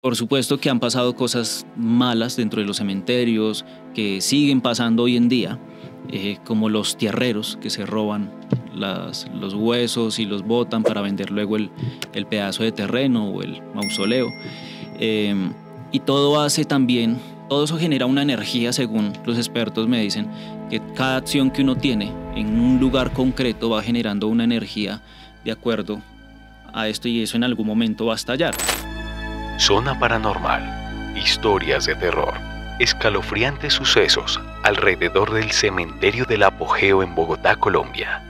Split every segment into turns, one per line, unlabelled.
Por supuesto que han pasado cosas malas dentro de los cementerios, que siguen pasando hoy en día, eh, como los tierreros que se roban los huesos y los botan para vender luego el, pedazo de terreno o el mausoleo. Em, y todo hace también, todo eso genera una energía, según los expertos me dicen, que cada acción que uno tiene en un lugar concreto va generando una energía de acuerdo a esto y eso en algún momento va a estallar. Zona Paranormal. Historias de terror. Escalofriantes sucesos
alrededor del cementerio del apogeo en Bogotá, Colombia.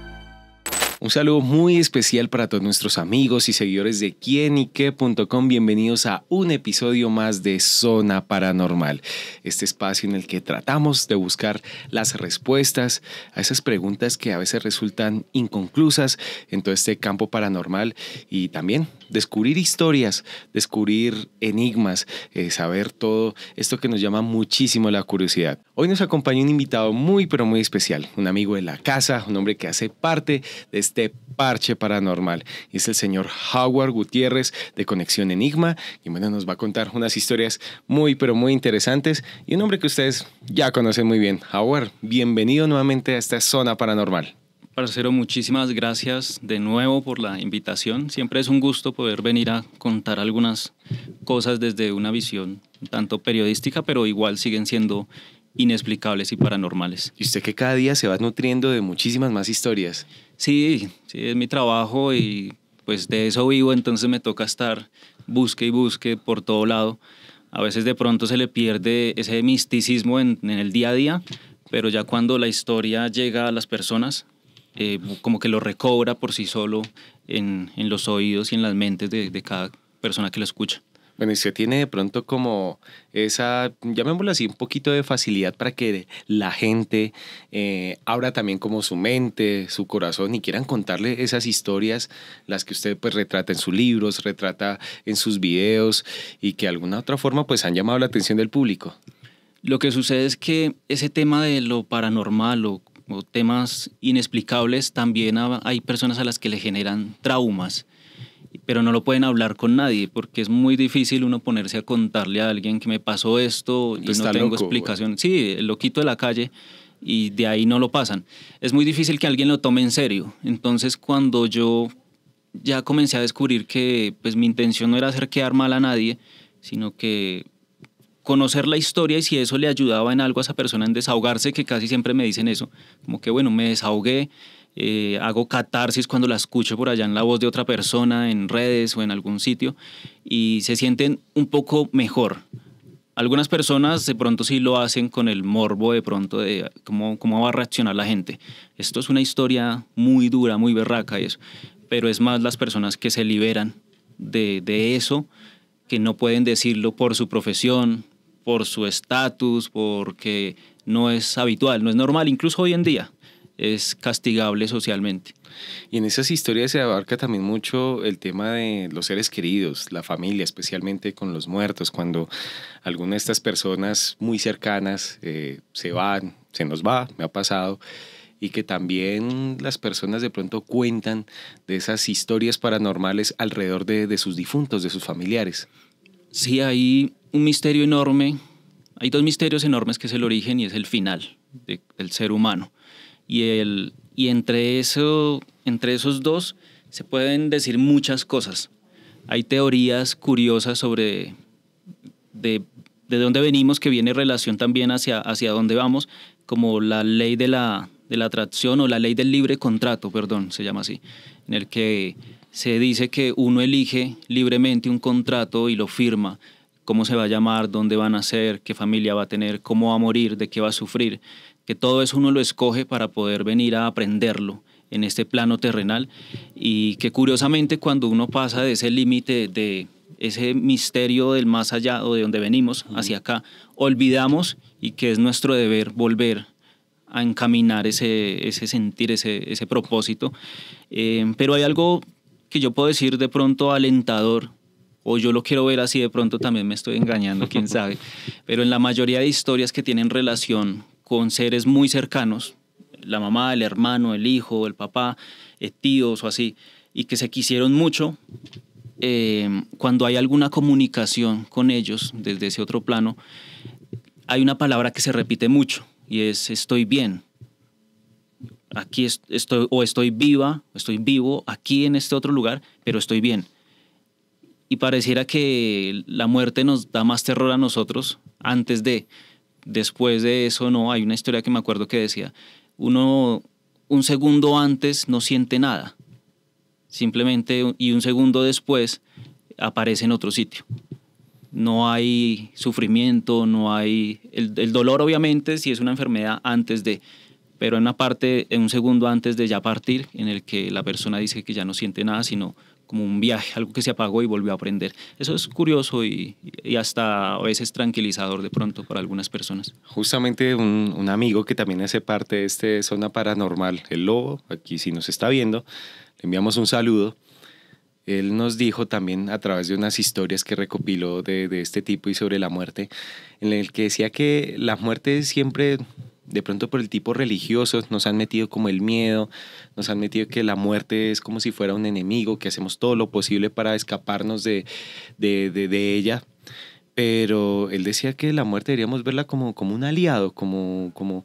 Un saludo muy especial para todos nuestros amigos y seguidores de quienyque.com, Bienvenidos a un episodio más de Zona Paranormal, este espacio en el que tratamos de buscar las respuestas a esas preguntas que a veces resultan inconclusas en todo este campo paranormal y también descubrir historias, descubrir enigmas, eh, saber todo esto que nos llama muchísimo la curiosidad. Hoy nos acompaña un invitado muy pero muy especial, un amigo de la casa, un hombre que hace parte de este parche paranormal. es el señor Howard Gutiérrez de Conexión Enigma. Y bueno, nos va a contar unas historias muy, pero muy interesantes. Y un hombre que ustedes ya conocen muy bien. Howard, bienvenido nuevamente a esta zona paranormal.
Parcero, muchísimas gracias de nuevo por la invitación. Siempre es un gusto poder venir a contar algunas cosas desde una visión tanto periodística, pero igual siguen siendo inexplicables y paranormales. Y usted que cada día se va nutriendo de muchísimas más historias. Sí, sí, es mi trabajo y pues de eso vivo, entonces me toca estar busque y busque por todo lado. A veces de pronto se le pierde ese misticismo en, el día a día, pero ya cuando la historia llega a las personas, eh, como que lo recobra por sí solo en, los oídos y en las mentes de, de cada persona que lo escucha. Bueno, y usted
tiene de pronto como esa, llamémoslo así, un poquito de facilidad para que la gente eh, abra también como su mente, su corazón y quieran contarle esas historias, las que usted pues retrata en sus libros, retrata en sus videos y que de alguna otra forma pues han llamado la atención del público.
Lo que sucede es que ese tema de lo paranormal o temas inexplicables también hay personas a las que le generan traumas pero no lo pueden hablar con nadie porque es muy difícil uno ponerse a contarle a alguien que me pasó esto y no tengo explicación. Sí, lo quito de la calle y de ahí no lo pasan. Es muy difícil que alguien lo tome en serio. Entonces cuando yo ya comencé a descubrir que pues mi intención no era hacer quedar mal a nadie, sino que conocer la historia y si eso le ayudaba en algo a esa persona en desahogarse, que casi siempre me dicen eso, como que bueno, me desahogué, eh, hago catarsis cuando la escucho por allá en la voz de otra persona, en redes o en algún sitio, y se sienten un poco mejor. Algunas personas de pronto sí lo hacen con el morbo de pronto de cómo, cómo va a reaccionar la gente. Esto es una historia muy dura, muy berraca eso, pero es más las personas que se liberan de eso, que no pueden decirlo por su profesión, por su estatus, porque no es habitual, no es normal, incluso hoy en día es castigable socialmente. Y en esas historias
se abarca también mucho el tema de los seres queridos, la familia, especialmente con los muertos, cuando alguna de estas personas muy cercanas eh, se van, se nos va, me ha pasado, y que también las personas de pronto cuentan de esas historias paranormales alrededor de, sus difuntos, de sus familiares. Sí,
hay un misterio enorme, hay dos misterios enormes que es el origen y es el final del ser humano. Y, el, y entre, eso, entre esos dos se pueden decir muchas cosas. Hay teorías curiosas sobre de, de dónde venimos, que viene relación también hacia, hacia dónde vamos, como la ley de la, de la atracción o la ley del libre contrato, perdón, se llama así, en el que se dice que uno elige libremente un contrato y lo firma, cómo se va a llamar, dónde va a nacer, qué familia va a tener, cómo va a morir, de qué va a sufrir que todo eso uno lo escoge para poder venir a aprenderlo en este plano terrenal y que curiosamente cuando uno pasa de ese límite de ese misterio del más allá o de donde venimos hacia acá, olvidamos y que es nuestro deber volver a encaminar ese, ese sentir, ese, ese propósito. Eh, pero hay algo que yo puedo decir de pronto alentador, o yo lo quiero ver así, de pronto también me estoy engañando, quién sabe, pero en la mayoría de historias que tienen relación con seres muy cercanos, la mamá, el hermano, el hijo, el papá, eh, tíos o así, y que se quisieron mucho, eh, cuando hay alguna comunicación con ellos desde ese otro plano, hay una palabra que se repite mucho y es estoy bien. Aquí estoy, o estoy viva, estoy vivo aquí en este otro lugar, pero estoy bien. Y pareciera que la muerte nos da más terror a nosotros antes de, después de eso, no, hay una historia que me acuerdo que decía, uno un segundo antes no siente nada, simplemente y un segundo después aparece en otro sitio. No hay sufrimiento, no hay... El, dolor obviamente si es una enfermedad antes de, pero en una parte, en un segundo antes de ya partir, en el que la persona dice que ya no siente nada, sino como un viaje, algo que se apagó y volvió a aprender. Eso es curioso y, hasta a veces tranquilizador de pronto para algunas personas. Justamente
un, amigo que también hace parte de este Zona Paranormal, el Lobo, aquí si nos está viendo, le enviamos un saludo. Él nos dijo también a través de unas historias que recopiló de, de este tipo y sobre la muerte, en el que decía que la muerte siempre de pronto por el tipo religioso nos han metido como el miedo, nos han metido que la muerte es como si fuera un enemigo, que hacemos todo lo posible para escaparnos de, ella. Pero él decía que la muerte deberíamos verla como, como un aliado, como, como,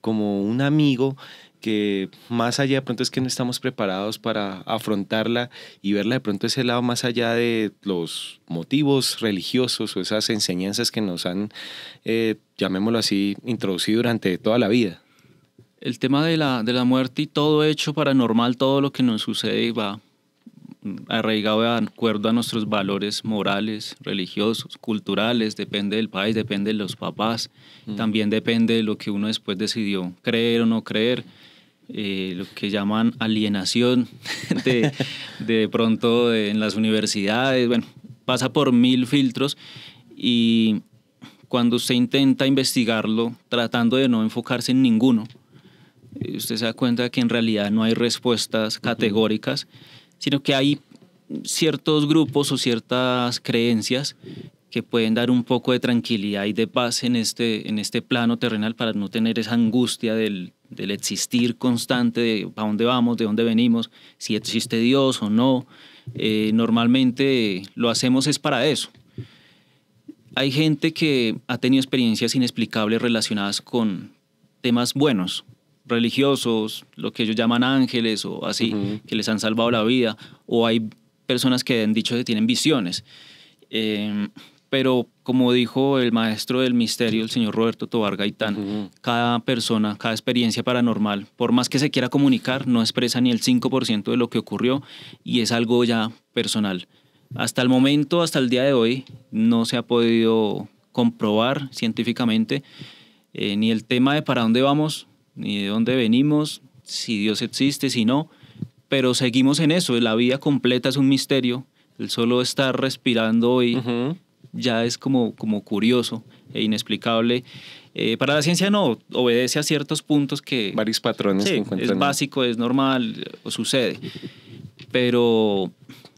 como un amigo que más allá de pronto es que no estamos preparados para afrontarla y verla de pronto ese lado más allá de los motivos religiosos o esas enseñanzas que nos han, eh, llamémoslo así, introducido durante toda la vida.
El tema de la, de la muerte y todo hecho paranormal, todo lo que nos sucede va arraigado de acuerdo a nuestros valores morales, religiosos, culturales, depende del país, depende de los papás, mm. también depende de lo que uno después decidió creer o no creer. Eh, lo que llaman alienación de, pronto en las universidades, bueno, pasa por mil filtros y cuando usted intenta investigarlo tratando de no enfocarse en ninguno, eh, usted se da cuenta que en realidad no hay respuestas categóricas, sino que hay ciertos grupos o ciertas creencias que pueden dar un poco de tranquilidad y de paz en este, en este plano terrenal para no tener esa angustia del, del existir constante, de a dónde vamos, de dónde venimos, si existe Dios o no. Eh, normalmente lo hacemos es para eso. Hay gente que ha tenido experiencias inexplicables relacionadas con temas buenos, religiosos, lo que ellos llaman ángeles o así, que les han salvado la vida, o hay personas que han dicho que tienen visiones. Eh, pero como dijo el maestro del misterio, el señor Roberto Tobar Gaitán, cada persona, cada experiencia paranormal, por más que se quiera comunicar, no expresa ni el 5% de lo que ocurrió y es algo ya personal. Hasta el momento, hasta el día de hoy, no se ha podido comprobar científicamente eh, ni el tema de para dónde vamos, ni de dónde venimos, si Dios existe, si no, pero seguimos en eso, la vida completa es un misterio, el solo estar respirando hoy ya es como, como curioso e inexplicable. Eh, para la ciencia no, obedece a ciertos puntos que... Varios patrones Es básico, es normal, o sucede. Pero,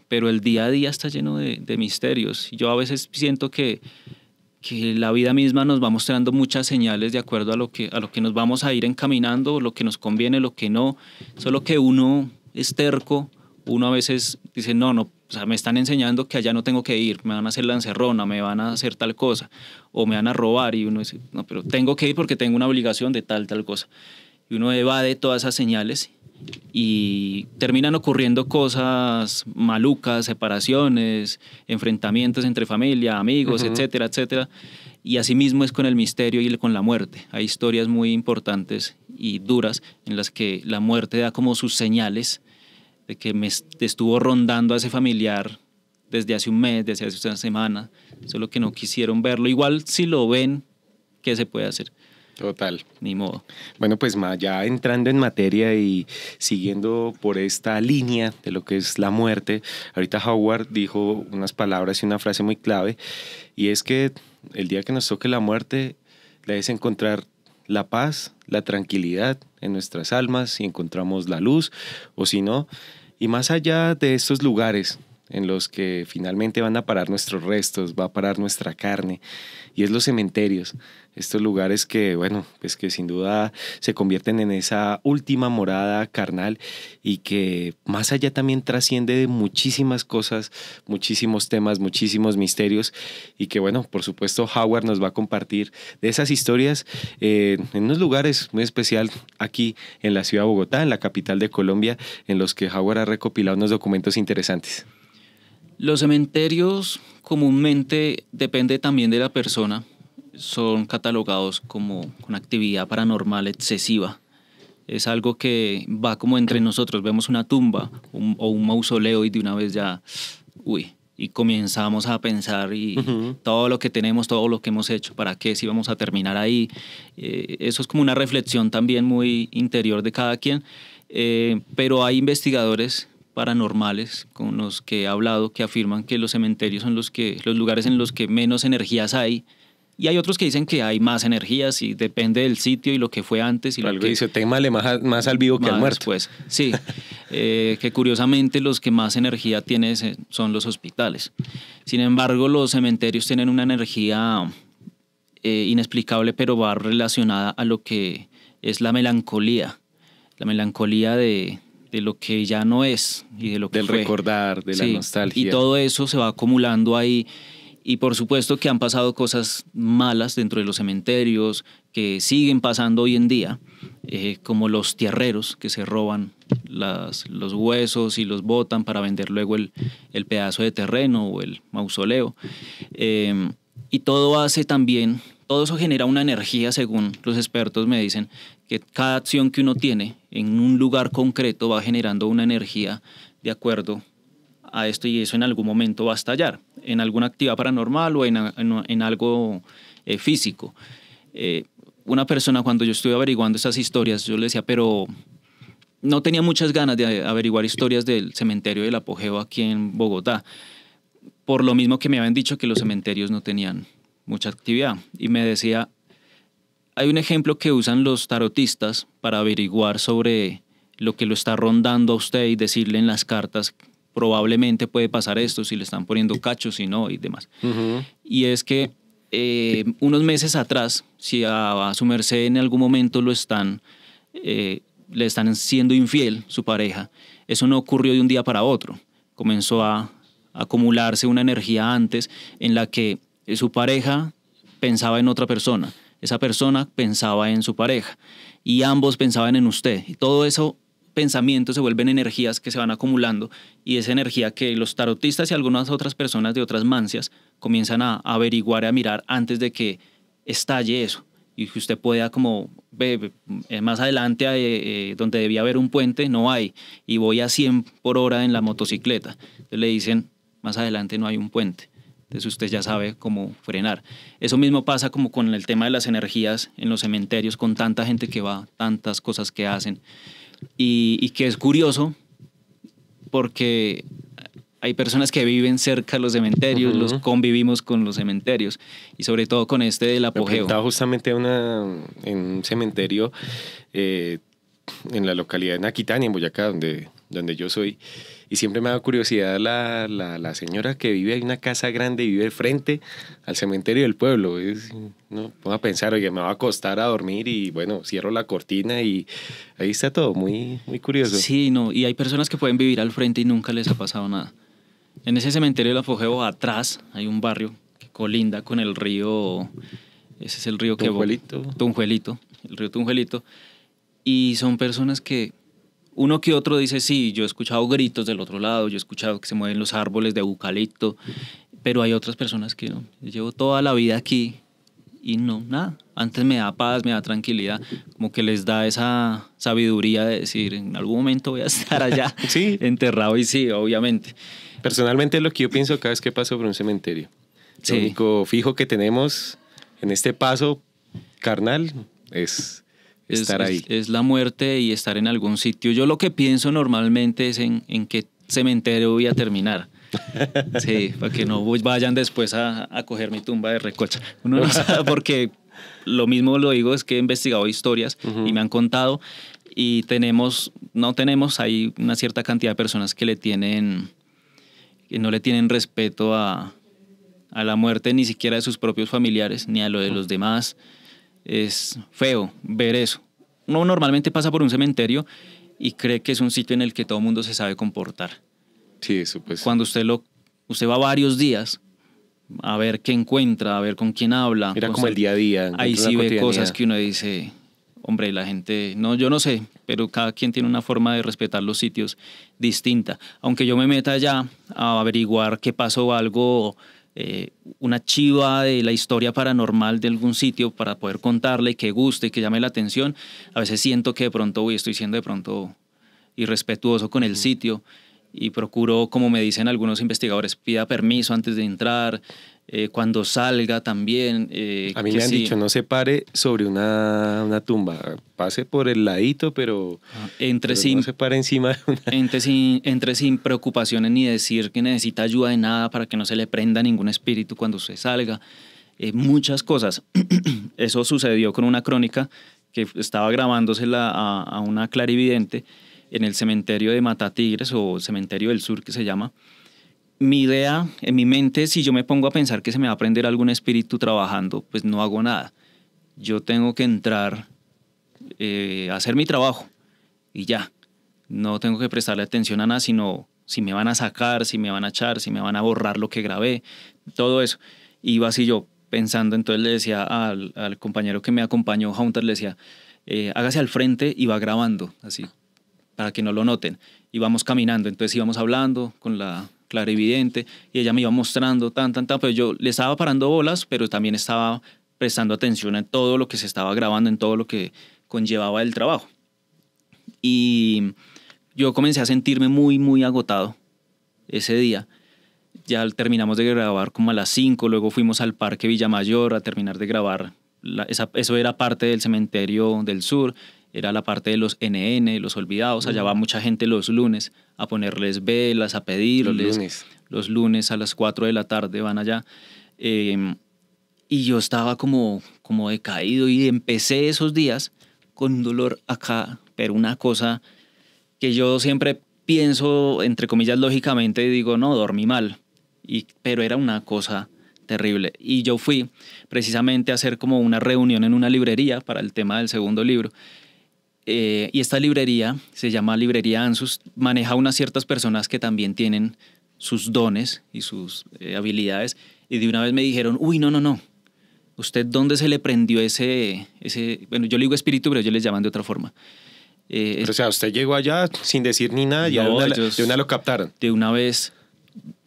pero el día a día está lleno de, misterios. Yo a veces siento que, la vida misma nos va mostrando muchas señales de acuerdo a lo que, a lo que nos vamos a ir encaminando, lo que nos conviene, lo que no. Solo que uno es terco uno a veces dice, no, no, o sea, me están enseñando que allá no tengo que ir, me van a hacer la encerrona, me van a hacer tal cosa, o me van a robar, y uno dice, no, pero tengo que ir porque tengo una obligación de tal, tal cosa. Y uno evade todas esas señales y terminan ocurriendo cosas malucas, separaciones, enfrentamientos entre familia, amigos, etcétera, etcétera. Y asimismo es con el misterio y con la muerte. Hay historias muy importantes y duras en las que la muerte da como sus señales de que me estuvo rondando a ese familiar desde hace un mes, desde hace una semana, solo que no quisieron verlo. Igual si lo ven, ¿qué se puede hacer? Total. Ni modo.
Bueno, pues ya entrando en materia y siguiendo por esta línea de lo que es la muerte, ahorita Howard dijo unas palabras y una frase muy clave, y es que el día que nos toque la muerte, la es encontrar la paz, la tranquilidad en nuestras almas, si encontramos la luz o si no. Y más allá de estos lugares en los que finalmente van a parar nuestros restos, va a parar nuestra carne, y es los cementerios estos lugares que, bueno, pues que sin duda se convierten en esa última morada carnal y que más allá también trasciende de muchísimas cosas, muchísimos temas, muchísimos misterios y que, bueno, por supuesto, Howard nos va a compartir de esas historias eh, en unos lugares muy especial aquí en la ciudad de Bogotá, en la capital de Colombia, en los que Howard ha recopilado unos documentos interesantes.
Los cementerios comúnmente depende también de la persona son catalogados como con actividad paranormal excesiva. Es algo que va como entre nosotros, vemos una tumba o un mausoleo y de una vez ya, uy, y comenzamos a pensar y todo lo que tenemos, todo lo que hemos hecho, para qué, si vamos a terminar ahí. Eh, eso es como una reflexión también muy interior de cada quien, eh, pero hay investigadores paranormales con los que he hablado que afirman que los cementerios son los, que, los lugares en los que menos energías hay y hay otros que dicen que hay más energías y depende del sitio y lo que fue antes. Y lo que, dice, témale más, más al vivo que al muerto. Pues sí, eh, que curiosamente los que más energía tienen son los hospitales. Sin embargo, los cementerios tienen una energía eh, inexplicable, pero va relacionada a lo que es la melancolía. La melancolía de, lo que ya no es y de lo que Del recordar, de la nostalgia. Y todo eso se va acumulando ahí y por supuesto que han pasado cosas malas dentro de los cementerios, que siguen pasando hoy en día, eh, como los tierreros que se roban los huesos y los botan para vender luego el, pedazo de terreno o el mausoleo. Em, y todo hace también, todo eso genera una energía, según los expertos me dicen, que cada acción que uno tiene en un lugar concreto va generando una energía de acuerdo a esto y eso en algún momento va a estallar, en alguna actividad paranormal o en, algo eh, físico. Eh, una persona cuando yo estuve averiguando esas historias, yo le decía, pero no tenía muchas ganas de averiguar historias del cementerio del apogeo aquí en Bogotá, por lo mismo que me habían dicho que los cementerios no tenían mucha actividad. Y me decía, hay un ejemplo que usan los tarotistas para averiguar sobre lo que lo está rondando a usted y decirle en las cartas probablemente puede pasar esto, si le están poniendo cachos, y no, y demás. Y es que eh, unos meses atrás, si a, su merced en algún momento lo están, eh, le están siendo infiel su pareja, eso no ocurrió de un día para otro. Comenzó a acumularse una energía antes en la que su pareja pensaba en otra persona, esa persona pensaba en su pareja y ambos pensaban en usted. Y todo eso pensamientos se vuelven energías que se van acumulando y esa energía que los tarotistas y algunas otras personas de otras mancias comienzan a averiguar, y a mirar antes de que estalle eso y que usted pueda como eh, más adelante eh, eh, donde debía haber un puente no hay y voy a 100 por hora en la motocicleta. Entonces le dicen más adelante no hay un puente. Entonces usted ya sabe cómo frenar. Eso mismo pasa como con el tema de las energías en los cementerios, con tanta gente que va, tantas cosas que hacen y, que es curioso porque hay personas que viven cerca de los cementerios, los convivimos con los cementerios y sobre todo con este del apogeo. Estaba justamente en un cementerio
eh, en la localidad de Aquitania, en Boyacá, donde, donde yo soy y siempre me da curiosidad la, la, la señora que vive en una casa grande y vive frente al cementerio del pueblo. Es, no, puedo a pensar, oye, me va a acostar a dormir y bueno, cierro la cortina
y ahí está todo, muy, muy curioso. Sí, no, y hay personas que pueden vivir al frente y nunca les ha pasado nada. En ese cementerio la Apogeo, atrás, hay un barrio que colinda con el río, ese es el río Tunjuelito. que... Tunjuelito. Tunjuelito, el río Tunjuelito. Y son personas que uno que otro dice, sí, yo he escuchado gritos del otro lado, yo he escuchado que se mueven los árboles de eucalipto, pero hay otras personas que no. llevo toda la vida aquí y no, nada. Antes me da paz, me da tranquilidad, como que les da esa sabiduría de decir, en algún momento voy a estar allá, sí. enterrado y sí, obviamente. Personalmente lo que yo pienso cada vez que paso por un cementerio. Lo único fijo que tenemos en este paso carnal es es, estar ahí. Es, la muerte y estar en algún sitio. Yo lo que pienso normalmente es en, en qué cementerio voy a terminar. Sí, para que no vayan después a, coger mi tumba de recocha. porque lo mismo lo digo, es que he investigado historias y me han contado y tenemos, no tenemos, hay una cierta cantidad de personas que le tienen, que no le tienen respeto a, a la muerte ni siquiera de sus propios familiares, ni a lo de los demás es feo ver eso. Uno normalmente pasa por un cementerio y cree que es un sitio en el que todo el mundo se sabe comportar. Sí, eso pues. Cuando usted lo usted va varios días a ver qué encuentra, a ver con quién habla. Era como el día a día. Ahí sí ve cosas que uno dice, hombre, la gente, no, yo no sé, pero cada quien tiene una forma de respetar los sitios distinta. Aunque yo me meta ya a averiguar qué pasó algo eh, una chiva de la historia paranormal de algún sitio para poder contarle que guste, y que llame la atención, a veces siento que de pronto estoy siendo de pronto irrespetuoso con el sitio y procuro, como me dicen algunos investigadores, pida permiso antes de entrar, eh, cuando salga también. Eh, a mí me han dicho, no
se pare sobre una, una, tumba, pase
por el ladito, pero, ah, entre sin, no se pare encima Entre sin, entre sin preocupaciones ni decir que necesita ayuda de nada para que no se le prenda ningún espíritu cuando se salga. Eh, muchas cosas. Eso sucedió con una crónica que estaba grabándosela a, a una clarividente en el cementerio de Matatigres o cementerio del Sur que se llama mi idea en mi mente, si yo me pongo a pensar que se me va a aprender algún espíritu trabajando, pues no hago nada. Yo tengo que entrar, eh, a hacer mi trabajo y ya. No tengo que prestarle atención a nada, sino si me van a sacar, si me van a echar, si me van a borrar lo que grabé, todo eso. Iba así yo pensando, entonces le decía al, compañero que me acompañó, Hunter, le decía, eh, hágase al frente y va grabando, así, para que no lo noten. Y vamos caminando, entonces íbamos hablando con la evidente y ella me iba mostrando tan, tan, tan, pero yo le estaba parando bolas, pero también estaba prestando atención a todo lo que se estaba grabando, en todo lo que conllevaba el trabajo. Y yo comencé a sentirme muy, muy agotado ese día. Ya terminamos de grabar como a las 5, luego fuimos al Parque Villamayor a terminar de grabar. eso era parte del cementerio del sur era la parte de los NN, los olvidados. Allá va mucha gente los lunes a ponerles velas, a pedirles. Los lunes. Los lunes a las 4 de la tarde van allá. Em, y yo estaba como, como decaído y empecé esos días con un dolor acá, pero una cosa que yo siempre pienso, entre comillas, lógicamente, digo, no, dormí mal. Y, pero era una cosa terrible. Y yo fui precisamente a hacer como una reunión en una librería para el tema del segundo libro. Eh, y esta librería, se llama Librería Ansus, maneja unas ciertas personas que también tienen sus dones y sus eh, habilidades. Y de una vez me dijeron, uy, no, no, no. ¿Usted dónde se le prendió ese, ese bueno, yo le digo espíritu, pero ellos les llaman de otra forma. Eh, o sea, usted llegó allá sin decir ni nada y de, una lo captaron. De una vez,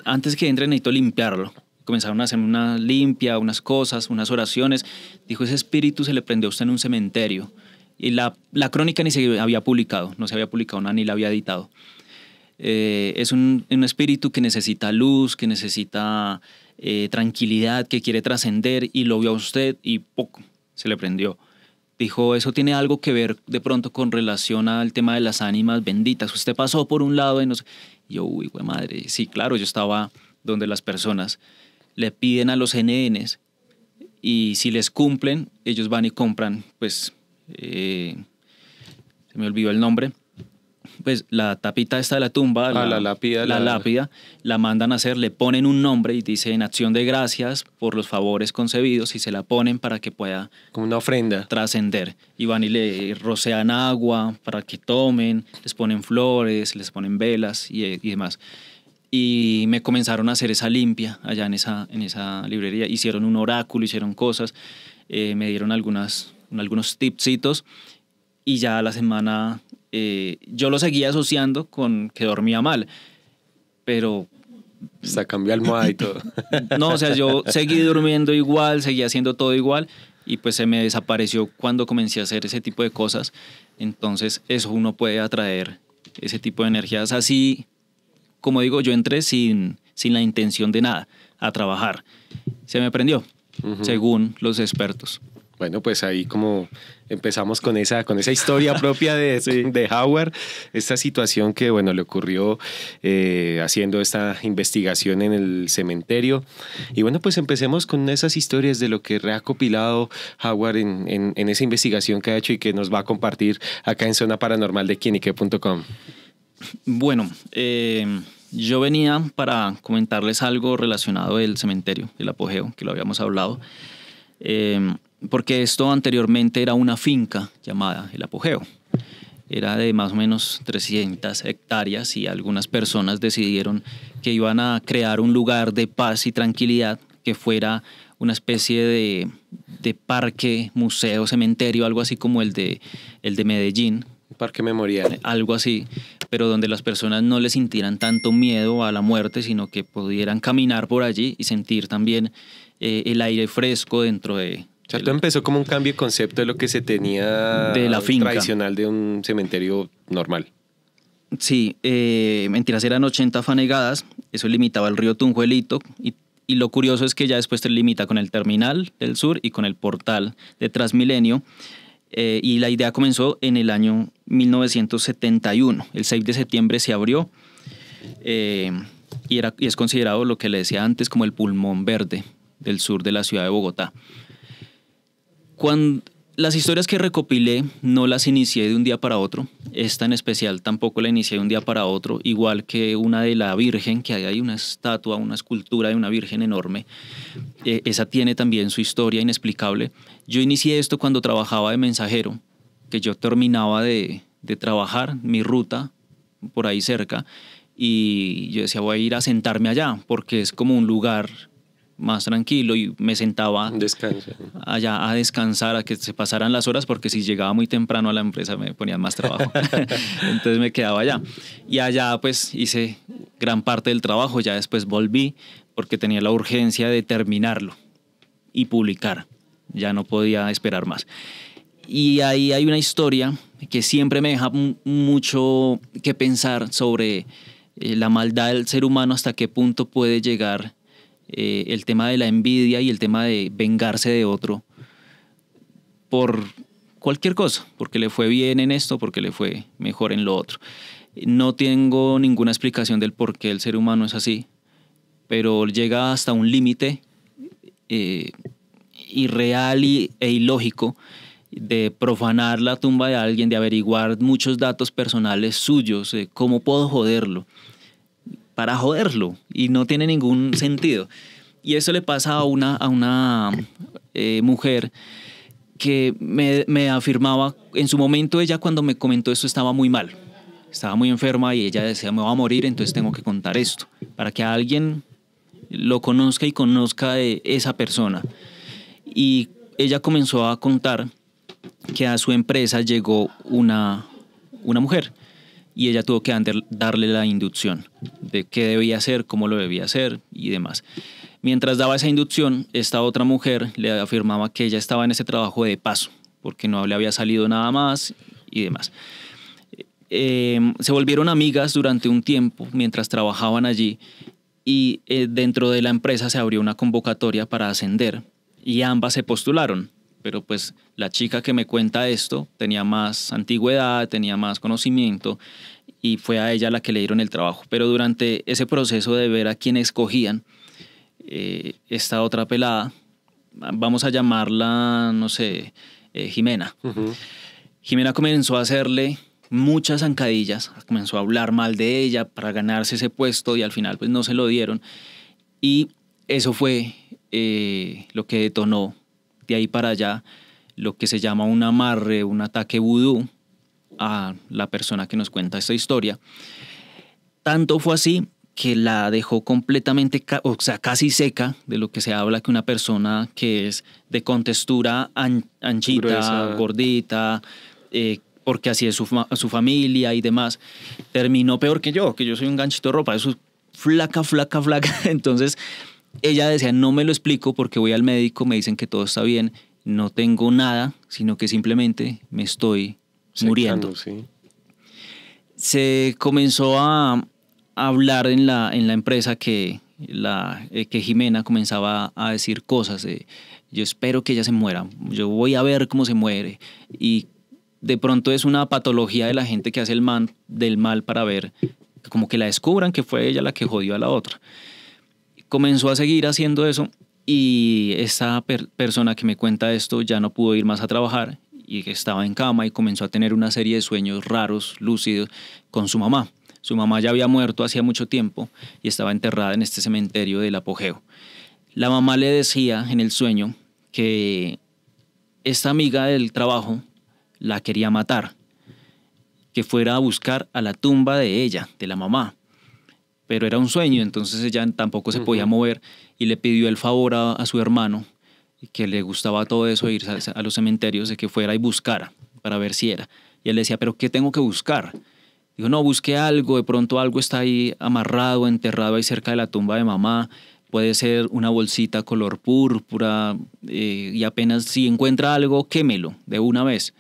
antes que entre necesito limpiarlo. Comenzaron a hacer una limpia, unas cosas, unas oraciones. Dijo, ese espíritu se le prendió a usted en un cementerio. Y la, crónica ni se había publicado, no se había publicado nada, ni la había editado. Eh, es un, espíritu que necesita luz, que necesita eh, tranquilidad, que quiere trascender y lo vio a usted y poco, se le prendió. Dijo, eso tiene algo que ver de pronto con relación al tema de las ánimas benditas. Usted pasó por un lado y no Yo, uy, madre, sí, claro, yo estaba donde las personas le piden a los NNs y si les cumplen, ellos van y compran, pues eh, se me olvidó el nombre, pues la tapita esta de la tumba, ah, la, lápida, la, lápida, la mandan a hacer, le ponen un nombre y dice en acción de gracias por los favores concebidos y se la ponen para que pueda como una ofrenda trascender. Y van y le rocean agua para que tomen, les ponen flores, les ponen velas y, demás. Y me comenzaron a hacer esa limpia allá en esa, en esa librería. Hicieron un oráculo, hicieron cosas, eh, me dieron algunas algunos tipsitos y ya la semana eh, yo lo seguía asociando con que dormía mal, pero... O sea, el almohada y todo. no, o sea, yo seguí durmiendo igual, seguí haciendo todo igual y pues se me desapareció cuando comencé a hacer ese tipo de cosas. Entonces, eso uno puede atraer ese tipo de energías así. Como digo, yo entré sin, sin la intención de nada, a trabajar. Se me prendió, según los expertos. Bueno, pues ahí como empezamos con esa, con esa historia
propia de, de Howard, esta situación que bueno, le ocurrió eh, haciendo esta investigación en el cementerio. Y bueno, pues empecemos con esas historias de lo que ha recopilado Howard en, esa investigación que ha hecho y que nos va a compartir acá en Zona Paranormal de Quienique.com.
Bueno, eh, yo venía para comentarles algo relacionado del cementerio, el apogeo, que lo habíamos hablado. Eh, porque esto anteriormente era una finca llamada El Apogeo. Era de más o menos 300 hectáreas y algunas personas decidieron que iban a crear un lugar de paz y tranquilidad que fuera una especie de, parque, museo, cementerio, algo así como el de, Medellín. Parque memorial. Algo así, pero donde las personas no le sintieran tanto miedo a la muerte, sino que pudieran caminar por allí y sentir también eh, el aire fresco dentro de, o empezó como un cambio de concepto de lo que se tenía tradicional de un cementerio normal. Sí, eh, mentiras, eran 80 fanegadas, eso limitaba el río Tunjuelito y, lo curioso es que ya después te limita con el terminal del sur y con el portal de Transmilenio. Eh, y la idea comenzó en el año 1971. El 6 de septiembre se abrió eh, y es considerado lo que le decía antes como el pulmón verde del sur de la ciudad de Bogotá. Cuando las historias que recopilé no las inicié de un día para otro. Esta en especial tampoco la inicié de un día para otro, igual que una de la Virgen, que hay una estatua, una escultura de una Virgen enorme. E, esa tiene también su historia inexplicable. Yo inicié esto cuando trabajaba de mensajero, que yo terminaba de, de trabajar mi ruta por ahí cerca y yo decía voy a ir a sentarme allá porque es como un lugar más tranquilo y me sentaba allá a descansar, a que se pasaran las horas, porque si llegaba muy temprano a la empresa me ponían más trabajo. Entonces me quedaba allá. Y allá pues hice gran parte del trabajo, ya después volví porque tenía la urgencia de terminarlo y publicar. Ya no podía esperar más. Y ahí hay una historia que siempre me deja mucho que pensar sobre eh, la maldad del ser humano, hasta qué punto puede llegar eh, el tema de la envidia y el tema de vengarse de otro por cualquier cosa, porque le fue bien en esto, porque le fue mejor en lo otro. No tengo ninguna explicación del por qué el ser humano es así, pero llega hasta un límite eh, irreal e ilógico de profanar la tumba de alguien, de averiguar muchos datos personales suyos, cómo puedo joderlo para joderlo y no tiene ningún sentido. Y eso le pasa a una, a una eh, mujer que me, afirmaba, en su momento ella cuando me comentó esto estaba muy mal, estaba muy enferma y ella decía, me voy a morir, entonces tengo que contar esto, para que alguien lo conozca y conozca de esa persona. Y ella comenzó a contar que a su empresa llegó una, una mujer y ella tuvo que darle la inducción de qué debía hacer, cómo lo debía hacer y demás. Mientras daba esa inducción, esta otra mujer le afirmaba que ella estaba en ese trabajo de paso, porque no le había salido nada más y demás. Eh, em, se volvieron amigas durante un tiempo mientras trabajaban allí y eh, dentro de la empresa se abrió una convocatoria para ascender y ambas se postularon pero pues la chica que me cuenta esto tenía más antigüedad, tenía más conocimiento y fue a ella la que le dieron el trabajo. Pero durante ese proceso de ver a quién escogían, eh, esta otra pelada, vamos a llamarla, no sé, eh, Jimena. Jimena comenzó a hacerle muchas zancadillas, comenzó a hablar mal de ella para ganarse ese puesto y al final pues no se lo dieron. Y eso fue eh, lo que detonó de ahí para allá lo que se llama un amarre, un ataque vudú a la persona que nos cuenta esta historia. Tanto fue así que la dejó completamente, o sea, casi seca, de lo que se habla que una persona que es de contextura anchita, gordita, eh, porque así es su, su, familia y demás, terminó peor que yo, que yo soy un ganchito de ropa, eso es flaca, flaca, flaca. Entonces, ella decía, no me lo explico porque voy al médico, me dicen que todo está bien, no tengo nada, sino que simplemente me estoy muriendo. Se comenzó a hablar en la, en la empresa que, la, eh, que Jimena comenzaba a decir cosas. yo espero que ella se muera, yo voy a ver cómo se muere. Y de pronto es una patología de la gente que hace el del mal para ver, como que la descubran que fue ella la que jodió a la otra comenzó a seguir haciendo eso y esta persona que me cuenta esto ya no pudo ir más a trabajar y que estaba en cama y comenzó a tener una serie de sueños raros, lúcidos, con su mamá. Su mamá ya había muerto hacía mucho tiempo y estaba enterrada en este cementerio del apogeo. La mamá le decía en el sueño que esta amiga del trabajo la quería matar, que fuera a buscar a la tumba de ella, de la mamá, pero era un sueño, entonces ella tampoco se podía mover y le pidió el favor a, su hermano, que le gustaba todo eso, ir a, los cementerios, de que fuera y buscara para ver si era. Y él decía, pero ¿qué tengo que buscar? Dijo, no, busque algo, de pronto algo está ahí amarrado, enterrado ahí cerca de la tumba de mamá, puede ser una bolsita color púrpura, eh, y apenas si encuentra algo, quémelo de una vez.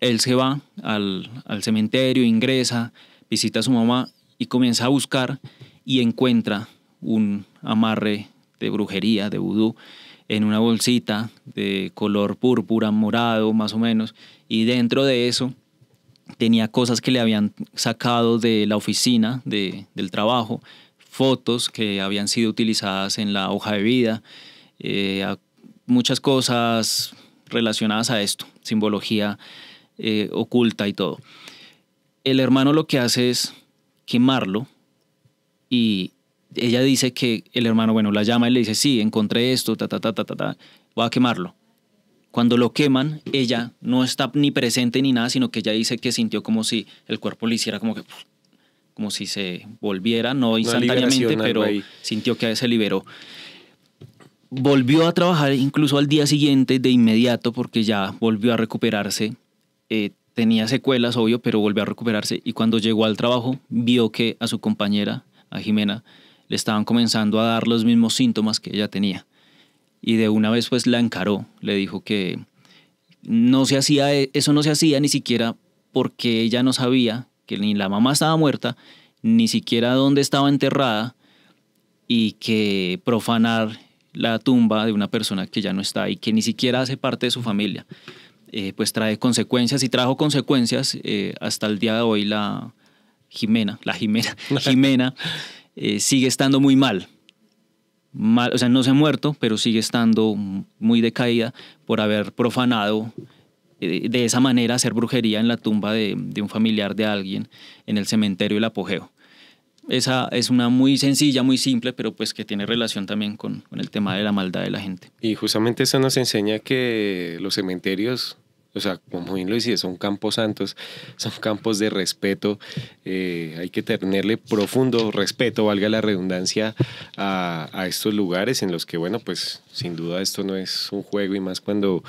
Él se va al, al cementerio, ingresa, visita a su mamá y comienza a buscar y encuentra un amarre de brujería, de vudú, en una bolsita de color púrpura, morado más o menos, y dentro de eso tenía cosas que le habían sacado de la oficina, del trabajo, fotos que habían sido utilizadas en la hoja de vida, eh, muchas cosas relacionadas a esto, simbología eh, oculta y todo. El hermano lo que hace es quemarlo y ella dice que el hermano, bueno, la llama y le dice, sí, encontré esto, ta, ta, ta, ta, ta, ta, voy a quemarlo. Cuando lo queman, ella no está ni presente ni nada, sino que ella dice que sintió como si el cuerpo le hiciera como que, como si se volviera, no instantáneamente, pero sintió que se liberó. Volvió a trabajar incluso al día siguiente de inmediato porque ya volvió a recuperarse. Eh, tenía secuelas, obvio, pero volvió a recuperarse y cuando llegó al trabajo vio que a su compañera, a Jimena, le estaban comenzando a dar los mismos síntomas que ella tenía. Y de una vez pues la encaró, le dijo que no se hacía, eso no se hacía ni siquiera porque ella no sabía que ni la mamá estaba muerta, ni siquiera dónde estaba enterrada y que profanar la tumba de una persona que ya no está y que ni siquiera hace parte de su familia. Eh, pues trae consecuencias y trajo consecuencias eh, hasta el día de hoy la Jimena, la Jimena, Jimena eh, sigue estando muy mal. mal. O sea, no se ha muerto, pero sigue estando muy decaída por haber profanado de esa manera hacer brujería en la tumba de, de un familiar de alguien en el cementerio del apogeo. Esa es una muy sencilla, muy simple, pero pues que tiene relación también con, el tema de la maldad de la gente.
Y justamente eso nos enseña que los cementerios o sea, como bien lo decía, son campos santos, son campos de respeto. Eh, hay que tenerle profundo respeto, valga la redundancia, a, a, estos lugares en los que, bueno, pues sin duda esto no es un juego y más cuando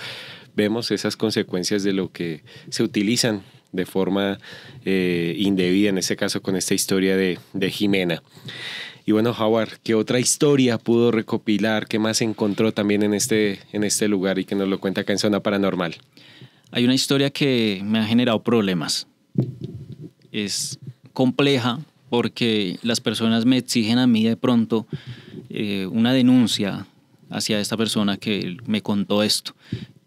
vemos esas consecuencias de lo que se utilizan de forma eh, indebida, en este caso con esta historia de, Jimena. Y bueno, Howard, ¿qué otra historia pudo recopilar? ¿Qué más encontró también en este, en este lugar y que nos lo cuenta acá en Zona Paranormal? Hay una historia que me ha
generado problemas. Es compleja porque las personas me exigen a mí de pronto eh, una denuncia hacia esta persona que me contó esto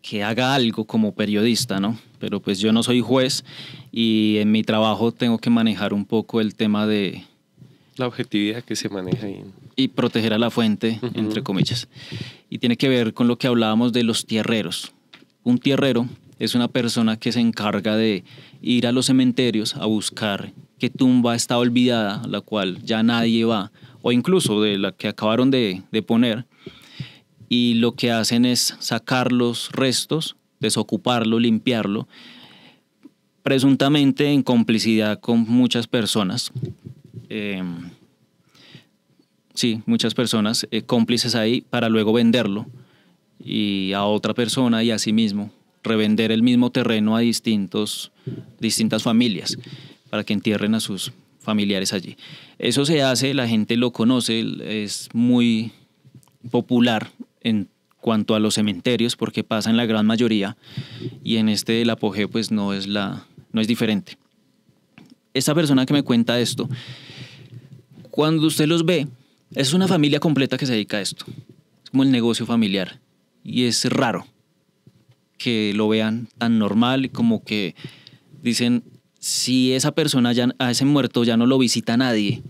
que haga algo como periodista, ¿no? Pero pues yo no soy juez y en mi trabajo tengo que manejar un poco el tema de... La objetividad que se maneja ahí. Y proteger a la fuente, entre comillas. Y tiene que ver con lo que hablábamos de los tierreros. Un tierrero es una persona que se encarga de ir a los cementerios a buscar qué tumba está olvidada, la cual ya nadie va, o incluso de la que acabaron de poner, y lo que hacen es sacar los restos, desocuparlo, limpiarlo, presuntamente en complicidad con muchas personas. Em, sí, muchas personas eh, cómplices ahí para luego venderlo y a otra persona y a sí mismo, revender el mismo terreno a distintos, distintas familias para que entierren a sus familiares allí. Eso se hace, la gente lo conoce, es muy popular en cuanto a los cementerios, porque pasa en la gran mayoría, y en este el apogeo pues no es, la, no es diferente. esa persona que me cuenta esto, cuando usted los ve, es una familia completa que se dedica a esto. Es como el negocio familiar. Y es raro que lo vean tan normal, como que dicen, si esa persona, ya, a ese muerto ya no lo visita nadie,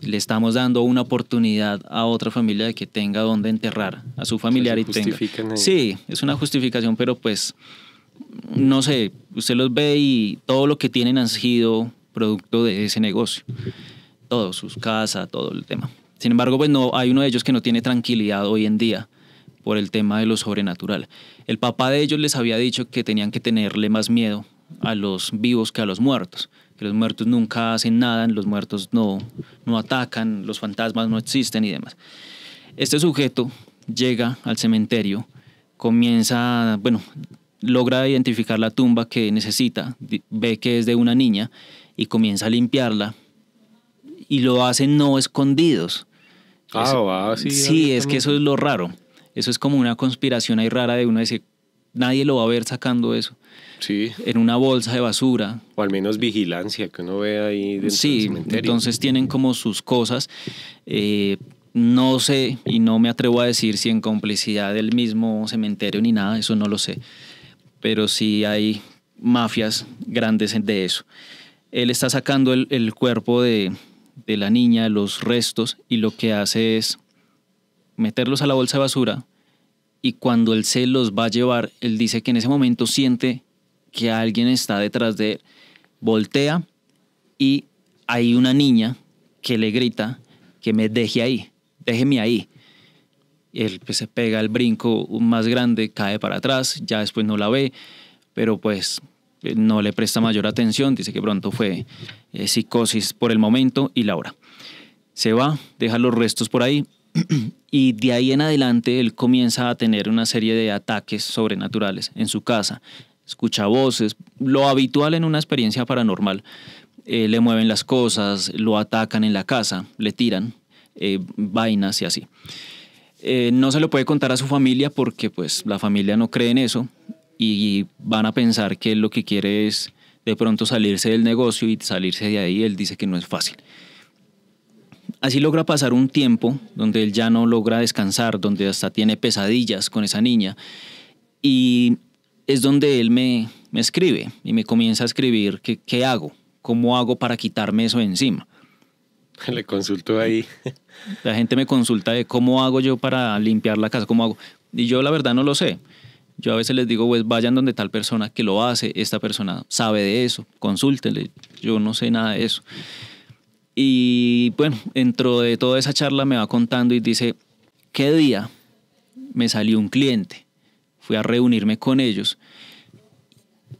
le estamos dando una oportunidad a otra familia de que tenga donde enterrar a su familiar y tenga. Sí, es una justificación, pero pues no sé, usted los ve y todo lo que tienen han sido producto de ese negocio. Todo, sus casas, todo el tema. Sin embargo, pues no, hay uno de ellos que no tiene tranquilidad hoy en día por el tema de lo sobrenatural. El papá de ellos les había dicho que tenían que tenerle más miedo a los vivos que a los muertos que los muertos nunca hacen nada, los muertos no, no atacan, los fantasmas no existen y demás. Este sujeto llega al cementerio, comienza, bueno, logra identificar la tumba que necesita, ve que es de una niña y comienza a limpiarla y lo hace no escondidos. Ah, sí. Sí, es que eso es lo raro. Eso es como una conspiración ahí rara de uno decir, nadie lo va a ver sacando eso en una bolsa de basura. O al menos vigilancia que uno ve ahí dentro del cementerio. entonces tienen como sus cosas. Eh, no sé y no me atrevo a decir si en complicidad del mismo cementerio ni nada, eso no lo sé. Pero sí hay mafias grandes de eso. Él está sacando el, cuerpo de, de la niña, los restos, y lo que hace es meterlos a la bolsa de basura y cuando él se los va a llevar, él dice que en ese momento siente que alguien está detrás de él, voltea y hay una niña que le grita que me deje ahí, déjeme ahí. Él pues, se pega el brinco más grande, cae para atrás, ya después no la ve, pero pues no le presta mayor atención, dice que pronto fue eh, psicosis por el momento y Laura. Se va, deja los restos por ahí y de ahí en adelante él comienza a tener una serie de ataques sobrenaturales en su casa, escucha voces, lo habitual en una experiencia paranormal. Eh, le mueven las cosas, lo atacan en la casa, le tiran eh, vainas y así. Eh, no se lo puede contar a su familia porque pues la familia no cree en eso y van a pensar que él lo que quiere es de pronto salirse del negocio y salirse de ahí. Él dice que no es fácil. Así logra pasar un tiempo donde él ya no logra descansar, donde hasta tiene pesadillas con esa niña. Y es donde él me, escribe y me comienza a escribir qué hago, cómo hago para quitarme eso de encima. Le consultó ahí. La gente me consulta de cómo hago yo para limpiar la casa, cómo hago. Y yo la verdad no lo sé. Yo a veces les digo, pues vayan donde tal persona que lo hace, esta persona sabe de eso, consúltenle. Yo no sé nada de eso. Y bueno, dentro de toda esa charla me va contando y dice, ¿qué día me salió un cliente? fui a reunirme con ellos.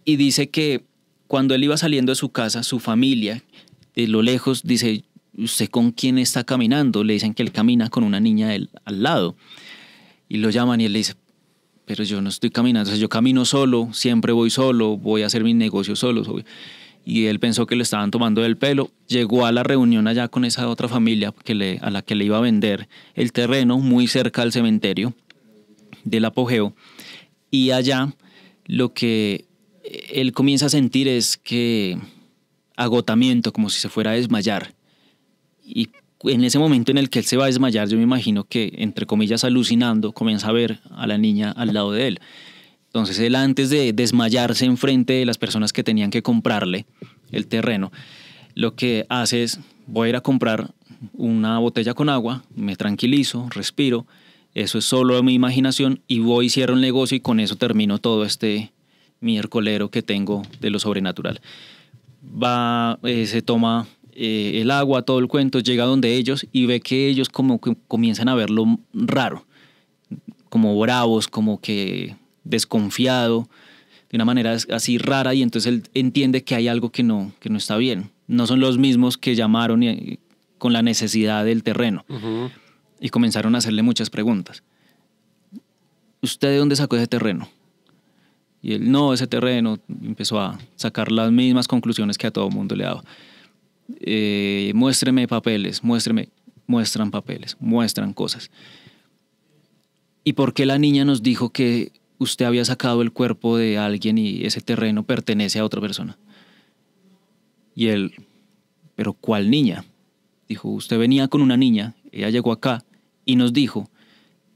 Y dice que cuando él iba saliendo de su casa, su familia, de lo lejos, dice, ¿usted con quién está caminando? Le dicen que él camina con una niña al lado. Y lo llaman y él le dice, pero yo no estoy caminando, yo camino solo, siempre voy solo, voy a hacer mis negocios solo. Y él pensó que le estaban tomando del pelo. Llegó a la reunión allá con esa otra familia que le, a la que le iba a vender el terreno muy cerca al cementerio del apogeo. Y allá lo que eh, él comienza a sentir es que agotamiento, como si se fuera a desmayar. Y en ese momento en el que él se va a desmayar, yo me imagino que, entre comillas, alucinando, comienza a ver a la niña al lado de él. Entonces él antes de desmayarse enfrente de las personas que tenían que comprarle el terreno, lo que hace es, voy a ir a comprar una botella con agua, me tranquilizo, respiro, eso es solo mi imaginación y voy a cierro el negocio y con eso termino todo este miércolero que tengo de lo sobrenatural. Va, eh, se toma eh, el agua, todo el cuento, llega donde ellos y ve que ellos como que comienzan a verlo raro, como bravos, como que desconfiado, de una manera así rara y entonces él entiende que hay algo que no, que no está bien. No son los mismos que llamaron con la necesidad del terreno y comenzaron a hacerle muchas preguntas. ¿Usted de dónde sacó ese terreno? Y él, no, ese terreno, empezó a sacar las mismas conclusiones que a todo mundo le daba. Eh, muéstreme papeles, muéstreme, muestran papeles, muestran cosas. ¿Y por qué la niña nos dijo que usted había sacado el cuerpo de alguien y ese terreno pertenece a otra persona? Y él, pero ¿cuál niña? Dijo, usted venía con una niña, ella llegó acá y nos dijo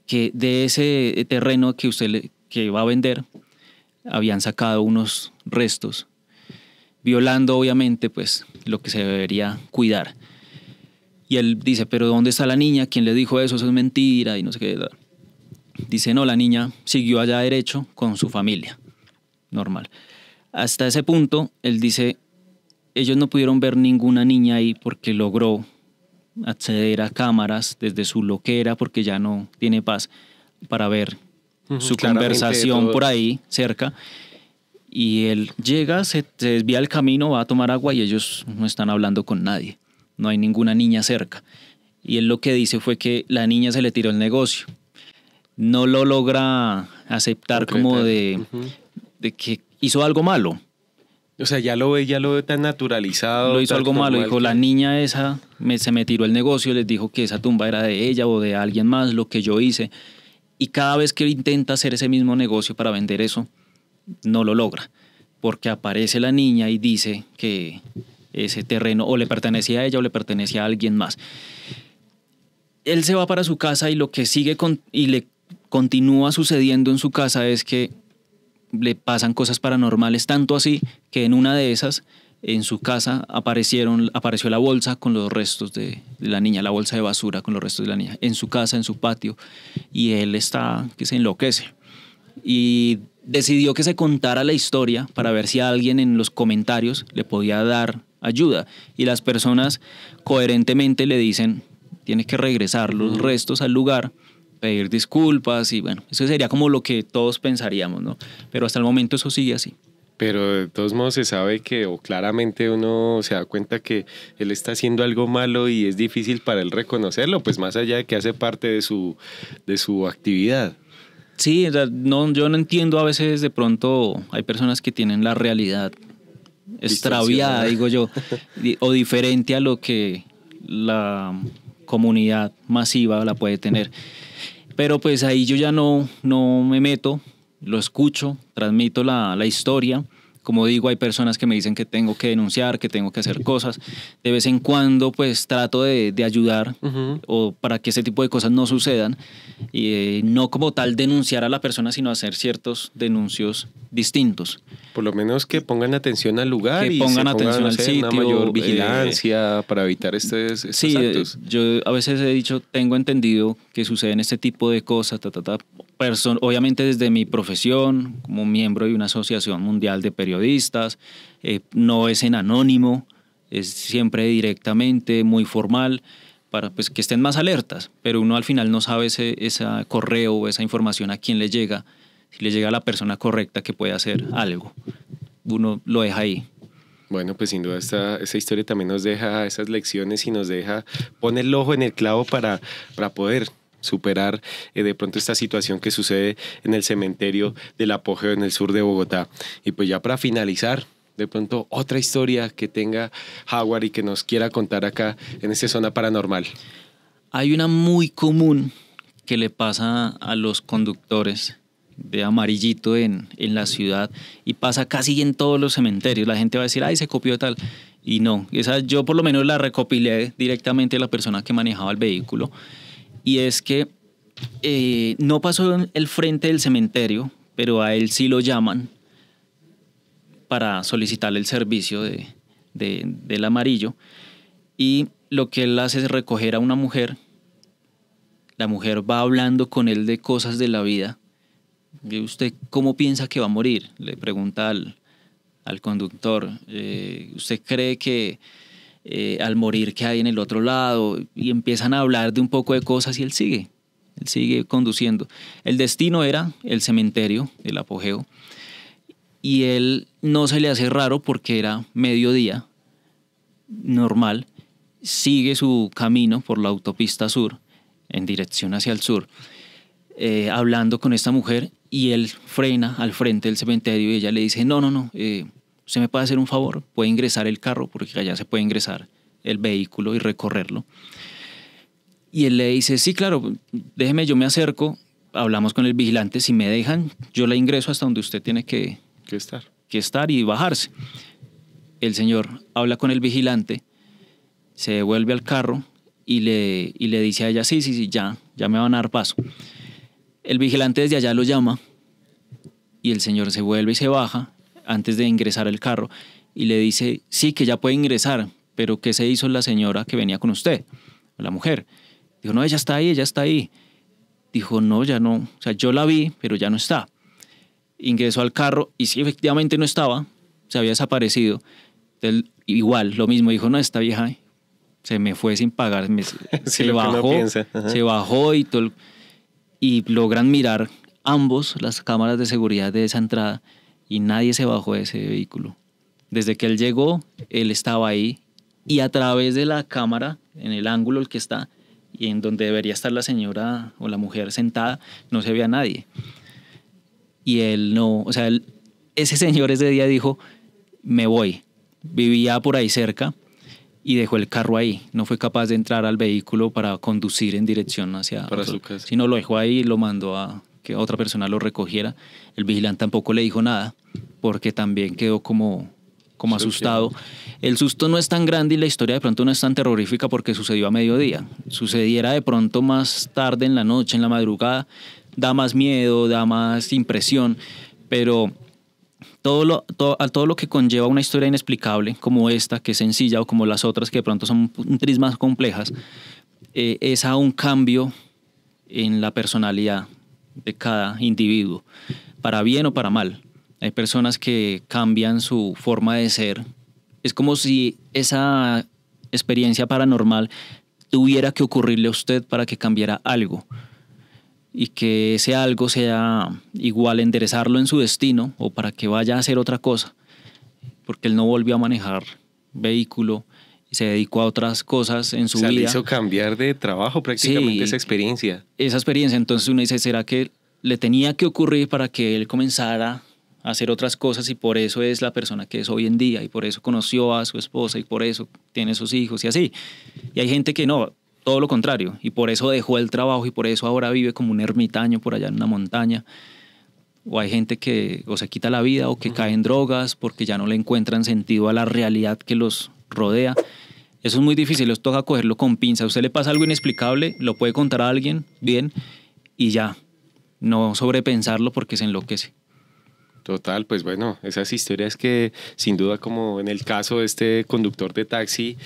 que de ese terreno que usted que va a vender habían sacado unos restos, violando obviamente pues lo que se debería cuidar. Y él dice, pero ¿dónde está la niña? ¿Quién le dijo eso? Eso es mentira y no sé qué. Dice, no, la niña siguió allá derecho con su familia. Normal. Hasta ese punto, él dice, ellos no pudieron ver ninguna niña ahí porque logró acceder a cámaras desde su loquera porque ya no tiene paz para ver su conversación por ahí cerca. Y él llega, se, desvía el camino, va a tomar agua y ellos no están hablando con nadie. No hay ninguna niña cerca. Y él lo que dice fue que la niña se le tiró el negocio. No lo logra aceptar como de, de que hizo algo malo o sea, ya lo ve, ya lo ve tan naturalizado. Lo hizo algo malo, dijo, la niña esa se me tiró el negocio, les dijo que esa tumba era de ella o de alguien más, lo que yo hice. Y cada vez que intenta hacer ese mismo negocio para vender eso, no lo logra, porque aparece la niña y dice que ese terreno o le pertenecía a ella o le pertenecía a alguien más. Él se va para su casa y lo que sigue y le continúa sucediendo en su casa es que le pasan cosas paranormales, tanto así que en una de esas, en su casa, aparecieron, apareció la bolsa con los restos de, la niña, la bolsa de basura con los restos de la niña, en su casa, en su patio, y él está que se enloquece. Y decidió que se contara la historia para ver si alguien en los comentarios le podía dar ayuda. Y las personas coherentemente le dicen, tiene que regresar los restos al lugar pedir disculpas y bueno, eso sería como lo que todos pensaríamos, ¿no? Pero hasta el momento eso sigue así. Pero de todos modos se sabe
que, o claramente uno se da cuenta que él está haciendo algo malo y es difícil para él reconocerlo, pues más allá de que hace parte de su, de su actividad. Sí,
no, yo no entiendo a veces de pronto hay personas que tienen la realidad extraviada, digo yo, o diferente a lo que la comunidad masiva la puede tener. Pero pues ahí yo ya no, no me meto, lo escucho, transmito la, la historia como digo, hay personas que me dicen que tengo que denunciar, que tengo que hacer cosas. De vez en cuando, pues trato de, ayudar o para que ese tipo de cosas no sucedan. Y eh, no como tal denunciar a la persona, sino hacer ciertos denuncios distintos. Por lo menos que pongan atención al
lugar y pongan, pongan atención al sitio, una mayor eh, vigilancia para evitar estos, sí,
Yo a veces he dicho, tengo entendido que suceden este tipo de cosas, obviamente desde mi profesión, como miembro de una asociación mundial de periodistas, eh, no es en anónimo, es siempre directamente, muy formal, para pues, que estén más alertas, pero uno al final no sabe ese, correo o esa información a quién le llega, si le llega a la persona correcta que puede hacer algo. Uno lo deja ahí.
Bueno, pues sin duda esta, historia también nos deja esas lecciones y nos deja poner el ojo en el clavo para, para poder superar eh, de pronto esta situación que sucede en el cementerio del apogeo en el sur de Bogotá. Y pues ya para finalizar, de pronto otra historia que tenga Howard y que nos quiera contar acá en esta zona paranormal.
Hay una muy común que le pasa a los conductores de amarillito en, en la ciudad y pasa casi en todos los cementerios. La gente va a decir, ay, se copió tal. Y no, esa yo por lo menos la recopilé directamente a la persona que manejaba el vehículo y es que eh, no pasó en el frente del cementerio, pero a él sí lo llaman para solicitar el servicio de, del amarillo. Y lo que él hace es recoger a una mujer. La mujer va hablando con él de cosas de la vida. ¿Y usted cómo piensa que va a morir? Le pregunta al, al conductor. Eh, ¿Usted cree que, eh, al morir que hay en el otro lado, y empiezan a hablar de un poco de cosas y él sigue, él sigue conduciendo. El destino era el cementerio, el apogeo, y él no se le hace raro porque era mediodía, normal, sigue su camino por la autopista sur, en dirección hacia el sur, eh, hablando con esta mujer y él frena al frente del cementerio y ella le dice, no, no, no, eh, ¿Usted me puede hacer un favor? Puede ingresar el carro, porque allá se puede ingresar el vehículo y recorrerlo. Y él le dice, sí, claro, déjeme, yo me acerco, hablamos con el vigilante, si me dejan, yo la ingreso hasta donde usted tiene que, estar. que estar y bajarse. El señor habla con el vigilante, se devuelve al carro y le, y le dice a ella, sí, sí, sí, ya, ya me van a dar paso. El vigilante desde allá lo llama y el señor se vuelve y se baja antes de ingresar al carro y le dice, sí, que ya puede ingresar, pero ¿qué se hizo la señora que venía con usted? La mujer. Dijo, no, ella está ahí, ella está ahí. Dijo, no, ya no. O sea, yo la vi, pero ya no está. Ingresó al carro y sí, efectivamente no estaba, se había desaparecido. igual, lo mismo, dijo, no, esta vieja se me fue sin pagar, se bajó, se bajó y todo. Y logran mirar ambos las cámaras de seguridad de esa entrada y nadie se bajó de ese vehículo. Desde que él llegó, él estaba ahí y a través de la cámara, en el ángulo el que está y en donde debería estar la señora o la mujer sentada, no se veía nadie. Y él no, o sea, ese señor ese día dijo, me voy. Vivía por ahí cerca y dejó el carro ahí. No fue capaz de entrar al vehículo para conducir en dirección hacia para su casa. Sino lo dejó ahí y lo mandó a, que otra persona lo recogiera. El vigilante tampoco le dijo nada porque también quedó como, como asustado. El susto no es tan grande y la historia de pronto no es tan terrorífica porque sucedió a mediodía. Sucediera de pronto más tarde en la noche, en la madrugada, da más miedo, da más impresión, pero todo lo, a todo lo que conlleva una historia inexplicable como esta, que es sencilla, o como las otras que de pronto son un tris más complejas, eh, es a un cambio en la personalidad de cada individuo, para bien o para mal. Hay personas que cambian su forma de ser. Es como si esa experiencia paranormal tuviera que ocurrirle a usted para que cambiara algo y que ese algo sea igual enderezarlo en su destino o para que vaya a hacer otra cosa, porque él no volvió a manejar vehículo, y se dedicó a otras cosas en su vida. Se Le hizo cambiar de trabajo prácticamente esa experiencia. Esa experiencia, entonces uno dice, ¿será que le tenía que ocurrir para que él comenzara a hacer otras cosas y por eso es la persona que es hoy en día y por eso conoció a su esposa y por eso tiene sus hijos y así? Y hay gente que no, todo lo contrario, y por eso dejó el trabajo y por eso ahora vive como un ermitaño por allá en una montaña. O hay gente que o se quita la vida o que cae en drogas porque ya no le encuentran sentido a la realidad que los rodea. Eso es muy difícil, os toca cogerlo con pinza. usted le pasa algo inexplicable, lo puede contar a alguien, bien, y ya. No sobrepensarlo porque se enloquece. Total, pues bueno, esas historias que sin duda como
en el caso de este conductor de taxi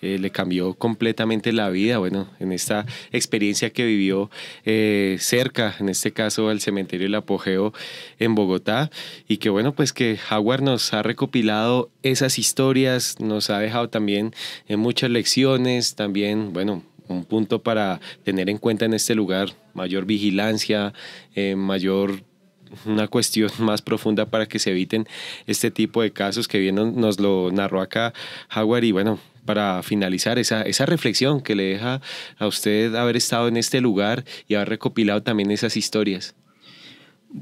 eh, le cambió completamente la vida, bueno, en esta experiencia que vivió eh, cerca, en este caso al cementerio El Apogeo en Bogotá, y que bueno, pues que Jaguar nos ha recopilado esas historias, nos ha dejado también en eh, muchas lecciones, también, bueno, un punto para tener en cuenta en este lugar, mayor vigilancia, mayor una cuestión más profunda para que se eviten este tipo de casos que bien nos lo narró acá Jaguar y bueno, para finalizar esa, esa, reflexión que le deja a usted haber estado en este lugar y haber recopilado también esas historias.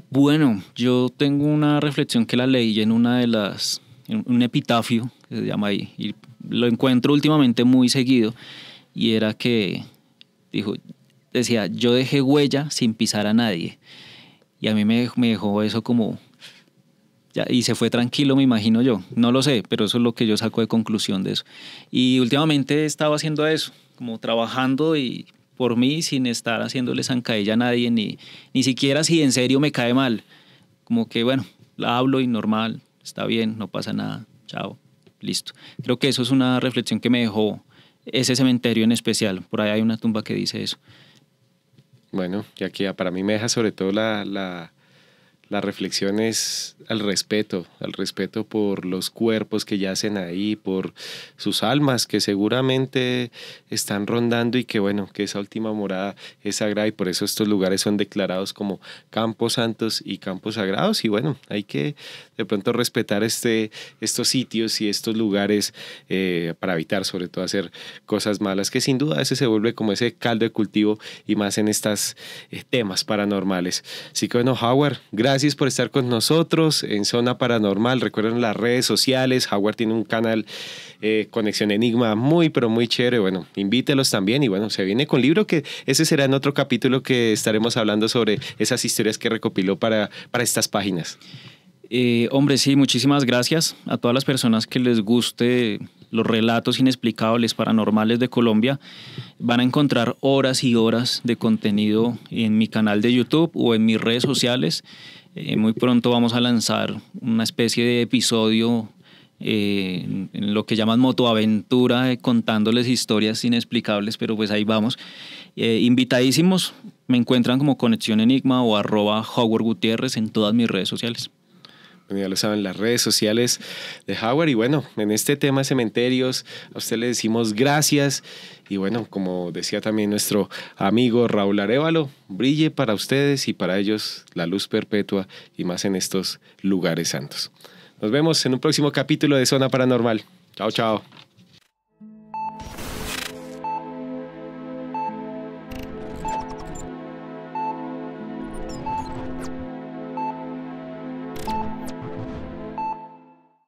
Bueno, yo tengo una reflexión que la leí en una de las, en un epitafio que se llama ahí, y lo encuentro últimamente muy seguido, y era que dijo, decía, yo dejé huella sin pisar a nadie. Y a mí me, me dejó eso como... y se fue tranquilo, me imagino yo. No lo sé, pero eso es lo que yo saco de conclusión de eso. Y últimamente he estado haciendo eso, como trabajando y por mí sin estar haciéndole zancadilla a nadie, ni, ni siquiera si en serio me cae mal. Como que, bueno, la hablo y normal, está bien, no pasa nada, chao, listo. Creo que eso es una reflexión que me dejó ese cementerio en especial. Por ahí hay una tumba que dice eso. Bueno, y aquí ah, para mí me deja sobre todo la, la,
la reflexión es al respeto, al respeto por los cuerpos que yacen ahí, por sus almas que seguramente están rondando y que bueno, que esa última morada es sagrada y por eso estos lugares son declarados como campos santos y campos sagrados y bueno, hay que de pronto respetar este, estos sitios y estos lugares eh, para evitar sobre todo hacer cosas malas que sin duda ese se vuelve como ese caldo de cultivo y más en estos eh, temas paranormales. Así que bueno, Howard, gracias Gracias por estar con nosotros en Zona Paranormal. Recuerden las redes sociales. Jaguar tiene un canal eh, Conexión Enigma muy, pero muy chévere. Bueno, invítelos también. Y bueno, se viene con libro que ese será en otro capítulo que estaremos hablando sobre esas historias que recopiló
para, para estas páginas. Eh, hombre, sí, muchísimas gracias a todas las personas que les guste los relatos inexplicables paranormales de Colombia. Van a encontrar horas y horas de contenido en mi canal de YouTube o en mis redes sociales. Eh, muy pronto vamos a lanzar una especie de episodio eh, en, lo que llaman motoaventura, eh, contándoles historias inexplicables, pero pues ahí vamos. invitadísimos, me encuentran como Conexión Enigma o arroba Howard Gutiérrez en todas mis redes sociales. ya lo saben, las redes sociales de Howard. Y bueno,
en este tema de cementerios, a usted le decimos gracias y bueno, como decía también nuestro amigo Raúl Arevalo, brille para ustedes y para ellos la luz perpetua y más en estos lugares santos. Nos vemos en un próximo capítulo de Zona Paranormal. Chao, chao.